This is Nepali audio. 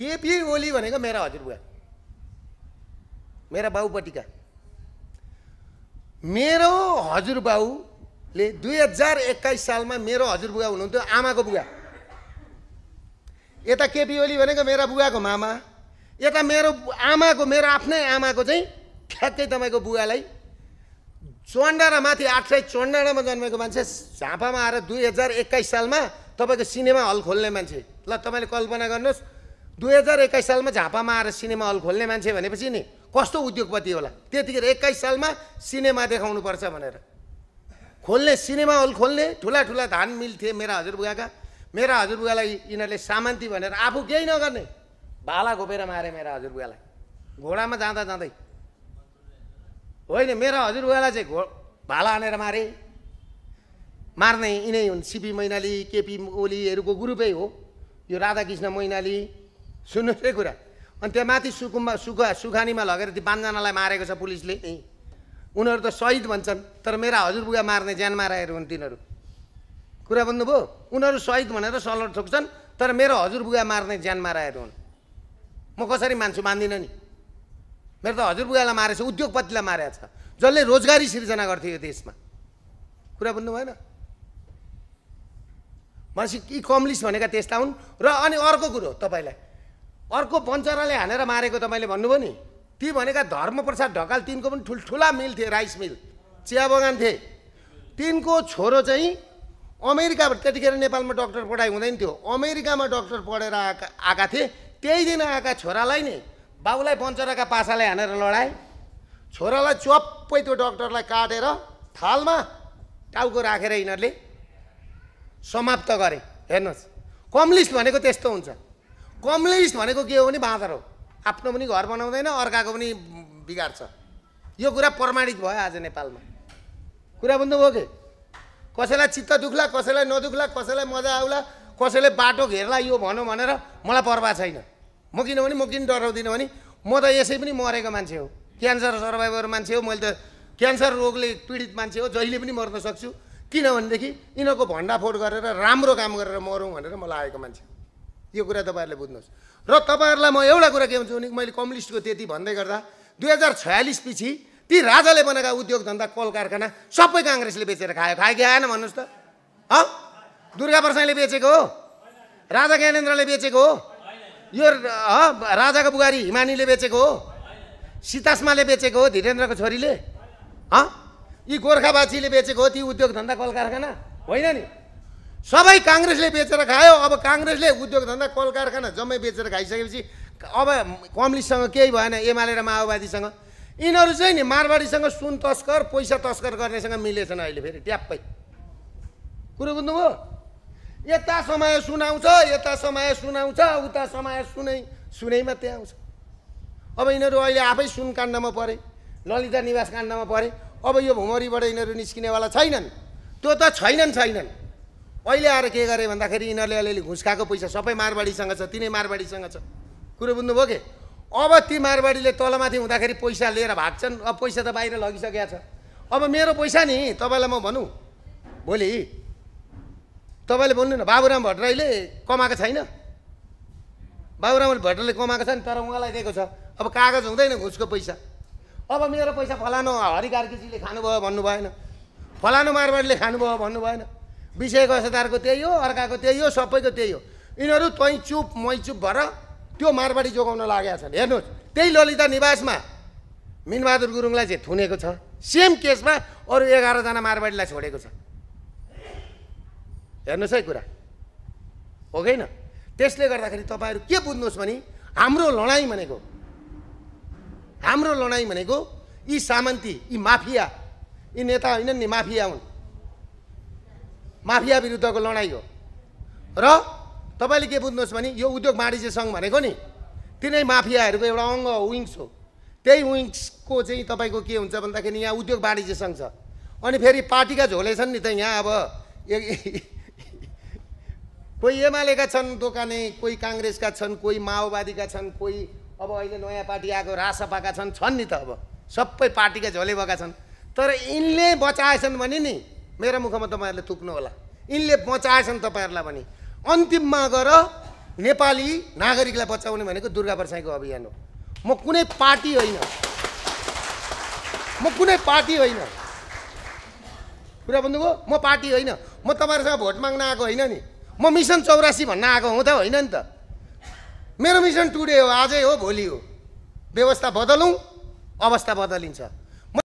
केपी ओली भनेको मेरा हजुरबुवा मेरा बाउपट्टिका मेरो हजुरबाउले दुई हजार एक्काइस सालमा मेरो हजुरबुवा हुनुहुन्थ्यो आमाको बुवा यता केपी ओली भनेको मेरा बुवाको मामा यता मेरो आमाको मेरो आफ्नै आमाको चाहिँ ठ्याक्कै तपाईँको बुवालाई चन्डारा माथि आठ सय चन्डारामा जन्मेको मान्छे झापामा आएर दुई हजार एक्काइस सालमा तपाईँको सिनेमा हल खोल्ने मान्छे ल तपाईँले कल्पना गर्नुहोस् दुई हजार एक्काइस सालमा झापामा आएर सिनेमा हल खोल्ने मान्छे भनेपछि नि कस्तो उद्योगपति होला त्यतिखेर एक्काइस सालमा सिनेमा देखाउनुपर्छ भनेर खोल्ने सिनेमा हल खोल्ने ठुला ठुला धान मिल थिए मेरा हजुरबुवाका मेरा हजुरबुवालाई यिनीहरूले सामन्ती भनेर आफू केही नगर्ने भाला घोपेर मारे मेरा हजुरबुवालाई घोडामा जाँदा जाँदै होइन मेरा हजुरबुवालाई चाहिँ घो भाला हानेर मारे मार्ने यिनै हुन् सिपी मैनाली केपी ओलीहरूको ग्रुपै हो यो राधाकृष्ण मैनाली सुन्नुहोस् है कुरा अनि त्यहाँ माथि सुकुम्बा सुखा सुखानीमा लगेर ती पाँचजनालाई मारेको छ पुलिसले उनीहरू त सहिद भन्छन् तर मेरा हजुरबुवा मार्ने ज्यान मारेर हुन् तिनीहरू कुरा भन्नुभयो उनीहरू सहिद भनेर सलट ठोक्छन् तर मेरो हजुरबुवा मार्ने ज्यान मारेर हुन् म कसरी मान्छु मान्दिनँ नि मेरो त हजुरबुवालाई मारेछ उद्योगपतिलाई मारेको छ जसले रोजगारी सिर्जना गर्थ्यो यो देशमा कुरा बुझ्नु भएन भनेपछि यी कम्लिस भनेका त्यस्ता हुन् र अनि अर्को कुरो तपाईँलाई अर्को बन्चराले हानेर मारेको त मैले भन्नुभयो नि ती भनेका धर्मप्रसाद ढकाल तिनको पनि ठुल्ठुला मिल थिए राइस मिल चिया बगान थिए तिनको छोरो चाहिँ अमेरिका त्यतिखेर नेपालमा डक्टर पढाइ हुँदैन थियो अमेरिकामा डक्टर पढेर आएका आएका थिए त्यही दिन आएका छोरालाई नि बाबुलाई बन्चराका पासाले हानेर लडाए छोरालाई चप्पै त्यो डक्टरलाई काटेर थालमा टाउको राखेर यिनीहरूले समाप्त गरे हेर्नुहोस् कम्युनिस्ट भनेको त्यस्तो हुन्छ कम्युनिस्ट भनेको के हो भने बाँदर हो आफ्नो पनि घर बनाउँदैन अर्काको पनि बिगार्छ यो कुरा प्रमाणित भयो आज नेपालमा कुरा बुझ्नुभयो कि कसैलाई चित्त दुख्ला कसैलाई नदुख्ला कसैलाई मजा आउला कसैले बाटो घेर्ला यो भनौँ भनेर मलाई पर्वा छैन म किनभने म किन डराउँदिनँ भने म त यसै पनि मरेको मान्छे हो क्यान्सर सर्भाइभर मान्छे हो मैले त क्यान्सर रोगले पीडित मान्छे हो जहिले पनि मर्न सक्छु किनभनेदेखि यिनीहरूको भण्डाफोड गरेर राम्रो काम गरेर मरौँ भनेर मलाई आएको मान्छे यो कुरा तपाईँहरूले बुझ्नुहोस् र तपाईँहरूलाई म एउटा कुरा के भन्छु भने मैले कम्युनिस्टको त्यति भन्दै गर्दा दुई हजार छयालिस पछि ती राजाले बनाएका उद्योग धन्दा कल कारखाना सबै काङ्ग्रेसले बेचेर खायो खायो कि आएन भन्नुहोस् त हँ दुर्गा प्रसाईले बेचेको हो राजा ज्ञानेन्द्रले बेचेको हो यो राजाको बुहारी हिमानीले बेचेको हो सीतास्माले बेचेको हो धीरेन्द्रको छोरीले हँ यी गोर्खावासीले बेचेको हो ती उद्योग धन्दा कल कारखाना होइन नि सबै काङ्ग्रेसले बेचेर खायो अब काङ्ग्रेसले उद्योग धन्दा कल कारखाना जम्मै बेचेर खाइसकेपछि अब कम्युनिस्टसँग केही भएन एमाले र माओवादीसँग यिनीहरू चाहिँ नि मारवाडीसँग सुन तस्कर पैसा तस्कर गर्नेसँग मिलेछन् अहिले फेरि ट्याप्पै कुरो बुझ्नुभयो यता समय सुनाउँछ यता समय सुनाउँछ उता समय सुनै सुनैमा त्यहाँ आउँछ अब यिनीहरू अहिले आफै सुन काण्डमा परे ललिता निवास काण्डमा परे अब यो भुमरीबाट यिनीहरू निस्किनेवाला छैनन् त्यो त छैनन् छैनन् अहिले आएर के गरे भन्दाखेरि यिनीहरूले अलिअलि घुस खाएको पैसा सबै मारवाडीसँग छ तिनै मारवाडीसँग छ कुरो बुझ्नुभयो कि अब ती मारवाडीले तलमाथि हुँदाखेरि पैसा लिएर भाग्छन् अब पैसा त बाहिर लगिसकेको छ अब मेरो पैसा नि तपाईँलाई म भनौँ भोलि तपाईँले भन्नु न बाबुराम भट्टराईले कमाएको छैन बाबुराम भट्टराईले कमाएको छ नि तर उहाँलाई दिएको छ अब कागज हुँदैन घुसको पैसा अब मेरो पैसा फलानु खानु खानुभयो भन्नु भएन फलानु मारवाडीले खानुभयो भन्नु भएन विषयको असदारको त्यही हो अर्काको त्यही हो सबैको त्यही हो यिनीहरू तै चुप मै चुप भएर त्यो मारवाडी जोगाउन लागेका छन् हेर्नुहोस् त्यही ललिता निवासमा मिनबहादुर गुरुङलाई चाहिँ थुनेको छ सेम केसमा अरू एघारजना मारवाडीलाई छोडेको छ हेर्नुहोस् है कुरा हो कि होइन त्यसले गर्दाखेरि तपाईँहरू के बुझ्नुहोस् भने हाम्रो लडाइँ भनेको हाम्रो लडाइँ भनेको यी सामन्ती यी माफिया यी नेता होइनन् नि माफिया हुन् माफिया विरुद्धको लडाइँ हो र तपाईँले के बुझ्नुहोस् भने यो उद्योग वाणिज्य सङ्घ भनेको नि तिनै माफियाहरूको एउटा अङ्ग हो विङ्स हो त्यही विङ्सको चाहिँ तपाईँको के हुन्छ भन्दाखेरि यहाँ उद्योग वाणिज्य सङ्घ छ अनि फेरि पार्टीका झोले छन् नि त यहाँ अब कोही एमालेका छन् दोकाने कोही काङ्ग्रेसका छन् कोही माओवादीका छन् कोही अब अहिले नयाँ पार्टी आएको रासपाका छन् छन् नि त अब सबै पार्टीका झोले भएका छन् तर यिनले बचाएछन् भने नि मेरो मुखमा तपाईँहरूले थुक्नु होला यिनले बचाएछन् तपाईँहरूलाई पनि अन्तिममा गएर नेपाली नागरिकलाई बचाउने भनेको दुर्गा परसाईको अभियान हो म कुनै पार्टी होइन म कुनै पार्टी होइन कुरा भन्नुभयो म पार्टी होइन म तपाईँहरूसँग भोट माग्न आएको होइन नि म मिसन चौरासी भन्न आएको हुँ त होइन नि त मेरो मिसन टुडे हो आजै हो भोलि हो व्यवस्था बदलौँ अवस्था बदलिन्छ